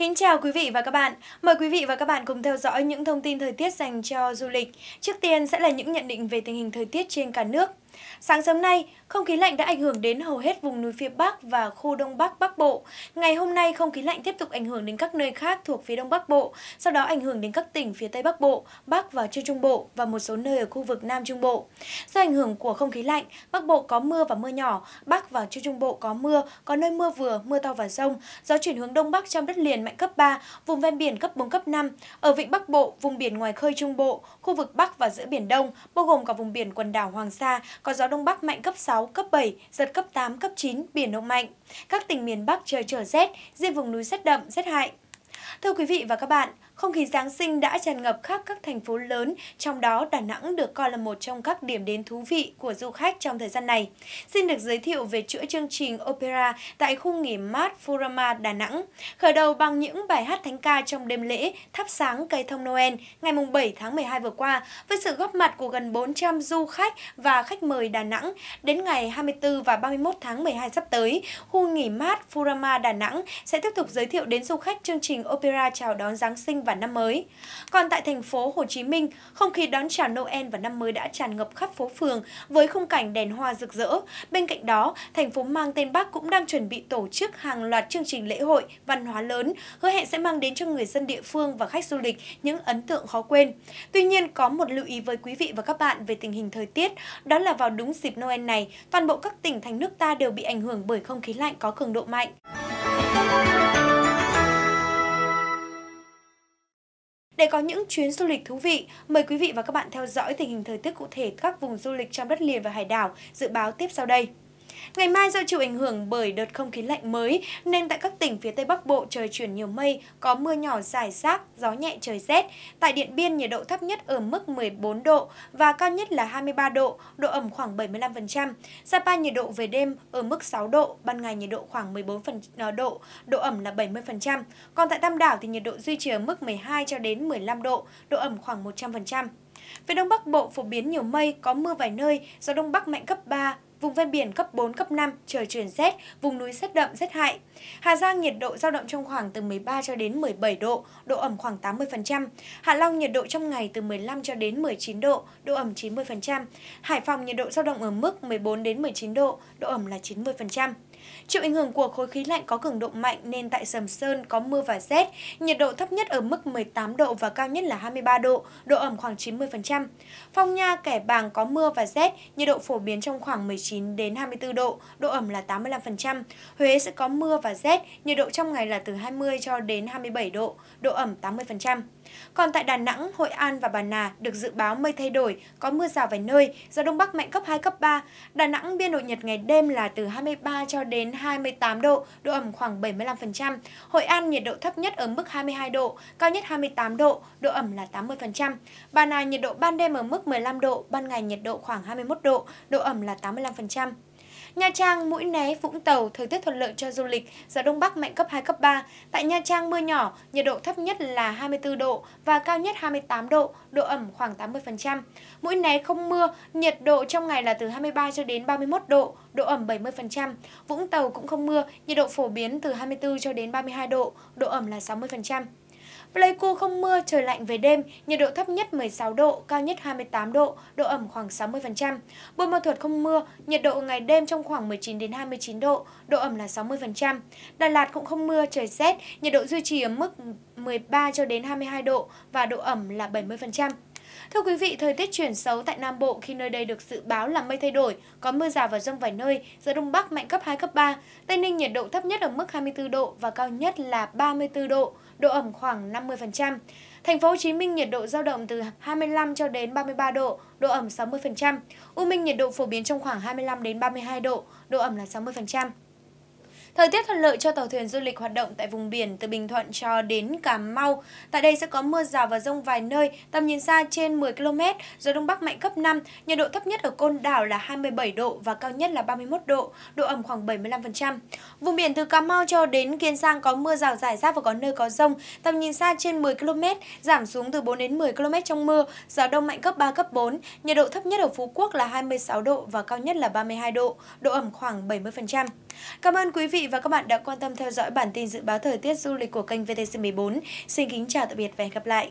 Kính chào quý vị và các bạn. Mời quý vị và các bạn cùng theo dõi những thông tin thời tiết dành cho du lịch. Trước tiên sẽ là những nhận định về tình hình thời tiết trên cả nước. Sáng sớm nay, không khí lạnh đã ảnh hưởng đến hầu hết vùng núi phía Bắc và khu Đông Bắc Bắc Bộ. Ngày hôm nay, không khí lạnh tiếp tục ảnh hưởng đến các nơi khác thuộc phía Đông Bắc Bộ, sau đó ảnh hưởng đến các tỉnh phía Tây Bắc Bộ, Bắc và Trung Trung Bộ và một số nơi ở khu vực Nam Trung Bộ. Do ảnh hưởng của không khí lạnh, Bắc Bộ có mưa và mưa nhỏ, Bắc và Trung Trung Bộ có mưa, có nơi mưa vừa, mưa to và rông, gió chuyển hướng Đông Bắc trong đất liền mạnh cấp 3, vùng ven biển cấp 4, cấp 5, ở vịnh Bắc Bộ, vùng biển ngoài khơi Trung Bộ, khu vực Bắc và giữa Biển Đông, bao gồm cả vùng biển quần đảo Hoàng Sa, có gió đông bắc mạnh cấp 6, cấp 7, giật cấp 8, cấp 9, biển động mạnh. Các tỉnh miền Bắc trời trở rét, riêng vùng núi rét đậm, rét hại. Thưa quý vị và các bạn, không khí Giáng sinh đã tràn ngập khắp các thành phố lớn, trong đó Đà Nẵng được coi là một trong các điểm đến thú vị của du khách trong thời gian này. Xin được giới thiệu về chuỗi chương trình opera tại khu nghỉ mát Furama Đà Nẵng, khởi đầu bằng những bài hát thánh ca trong đêm lễ thắp sáng cây thông Noel ngày 7 tháng 12 vừa qua với sự góp mặt của gần 400 du khách và khách mời Đà Nẵng. Đến ngày 24 và 31 tháng 12 sắp tới, khu nghỉ mát Furama Đà Nẵng sẽ tiếp tục giới thiệu đến du khách chương trình opera chào đón Giáng sinh và và năm mới. Còn tại thành phố Hồ Chí Minh, không khí đón chào Noel và năm mới đã tràn ngập khắp phố phường với khung cảnh đèn hoa rực rỡ. Bên cạnh đó, thành phố mang tên Bắc cũng đang chuẩn bị tổ chức hàng loạt chương trình lễ hội, văn hóa lớn, hứa hẹn sẽ mang đến cho người dân địa phương và khách du lịch những ấn tượng khó quên. Tuy nhiên, có một lưu ý với quý vị và các bạn về tình hình thời tiết, đó là vào đúng dịp Noel này, toàn bộ các tỉnh thành nước ta đều bị ảnh hưởng bởi không khí lạnh có cường độ mạnh. Để có những chuyến du lịch thú vị, mời quý vị và các bạn theo dõi tình hình thời tiết cụ thể các vùng du lịch trong đất liền và hải đảo dự báo tiếp sau đây. Ngày mai do chịu ảnh hưởng bởi đợt không khí lạnh mới nên tại các tỉnh phía Tây Bắc Bộ trời chuyển nhiều mây, có mưa nhỏ rải rác, gió nhẹ trời rét. Tại Điện Biên nhiệt độ thấp nhất ở mức 14 độ và cao nhất là 23 độ, độ ẩm khoảng 75%. Sapa nhiệt độ về đêm ở mức 6 độ, ban ngày nhiệt độ khoảng 14 phần, ờ, độ, độ ẩm là 70%. Còn tại Tam Đảo thì nhiệt độ duy trì ở mức 12 cho đến 15 độ, độ ẩm khoảng 100%. Phía Đông Bắc Bộ phổ biến nhiều mây, có mưa vài nơi, gió Đông Bắc mạnh cấp 3, vùng ven biển cấp 4, cấp 5, trời chuyển rét, vùng núi rét đậm, rét hại. Hà Giang nhiệt độ giao động trong khoảng từ 13 cho đến 17 độ, độ ẩm khoảng 80%. Hạ Long nhiệt độ trong ngày từ 15 cho đến 19 độ, độ ẩm 90%. Hải Phòng nhiệt độ giao động ở mức 14 đến 19 độ, độ ẩm là 90%. Chịu ảnh hưởng của khối khí lạnh có cường độ mạnh nên tại Sầm Sơn có mưa và rét, nhiệt độ thấp nhất ở mức 18 độ và cao nhất là 23 độ, độ ẩm khoảng 90%. Phong Nha, Kẻ Bàng có mưa và rét, nhiệt độ phổ biến trong khoảng 19 đến 24 độ, độ ẩm là 85%. Huế sẽ có mưa và rét, nhiệt độ trong ngày là từ 20 cho đến 27 độ, độ ẩm 80%. Còn tại Đà Nẵng, Hội An và Bà Nà được dự báo mây thay đổi, có mưa rào vài nơi, gió đông bắc mạnh cấp 2 cấp 3. Đà Nẵng biên độ nhiệt ngày đêm là từ 23 cho đến 28 độ, độ ẩm khoảng 75%. Hội An nhiệt độ thấp nhất ở mức 22 độ, cao nhất 28 độ, độ ẩm là 80%. Bà Nà nhiệt độ ban đêm ở mức 15 độ, ban ngày nhiệt độ khoảng 21 độ, độ ẩm là 85%. Nha Trang, Mũi Né, Vũng Tàu thời tiết thuận lợi cho du lịch, gió đông bắc mạnh cấp 2 cấp 3. Tại Nha Trang mưa nhỏ, nhiệt độ thấp nhất là 24 độ và cao nhất 28 độ, độ ẩm khoảng 80%. Mũi Né không mưa, nhiệt độ trong ngày là từ 23 cho đến 31 độ, độ ẩm 70%. Vũng Tàu cũng không mưa, nhiệt độ phổ biến từ 24 cho đến 32 độ, độ ẩm là 60%. Pleiku không mưa, trời lạnh về đêm, nhiệt độ thấp nhất 16 độ, cao nhất 28 độ, độ ẩm khoảng 60%. Buôn Ma Thuột không mưa, nhiệt độ ngày đêm trong khoảng 19 đến 29 độ, độ ẩm là 60%. Đà Lạt cũng không mưa, trời rét, nhiệt độ duy trì ở mức 13 cho đến 22 độ và độ ẩm là 70%. Thưa quý vị, thời tiết chuyển xấu tại Nam Bộ khi nơi đây được dự báo là mây thay đổi, có mưa rào và rông vài nơi, gió Đông Bắc mạnh cấp 2, cấp 3. Tây Ninh nhiệt độ thấp nhất ở mức 24 độ và cao nhất là 34 độ, độ ẩm khoảng 50%. Thành phố Hồ Chí Minh nhiệt độ dao động từ 25 cho đến 33 độ, độ ẩm 60%. U Minh nhiệt độ phổ biến trong khoảng 25 đến 32 độ, độ ẩm là 60%. Thời tiết thuận lợi cho tàu thuyền du lịch hoạt động tại vùng biển từ Bình Thuận cho đến Cà Mau. Tại đây sẽ có mưa rào và rông vài nơi, tầm nhìn xa trên 10 km, gió đông bắc mạnh cấp 5, nhiệt độ thấp nhất ở Côn Đảo là 27 độ và cao nhất là 31 độ, độ ẩm khoảng 75%. Vùng biển từ Cà Mau cho đến Kiên Giang có mưa rào rải rác và có nơi có rông, tầm nhìn xa trên 10 km, giảm xuống từ 4 đến 10 km trong mưa, gió đông mạnh cấp 3, cấp 4, nhiệt độ thấp nhất ở Phú Quốc là 26 độ và cao nhất là 32 độ, độ ẩm khoảng 70%. Cảm ơn quý vị và các bạn đã quan tâm theo dõi bản tin dự báo thời tiết du lịch của kênh VTC14. Xin kính chào tạm biệt và hẹn gặp lại.